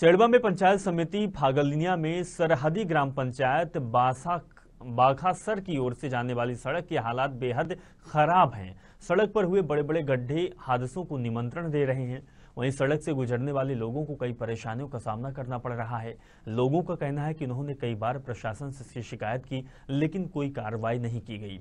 सेड़वा में पंचायत समिति फागलिनिया में सरहदी ग्राम पंचायत बासा बाघासर की ओर से जाने वाली सड़क के हालात बेहद खराब हैं सड़क पर हुए बड़े बड़े गड्ढे हादसों को निमंत्रण दे रहे हैं वहीं सड़क से गुजरने वाले लोगों को कई परेशानियों का सामना करना पड़ रहा है लोगों का कहना है कि उन्होंने कई बार प्रशासन से शिकायत की लेकिन कोई कार्रवाई नहीं की गई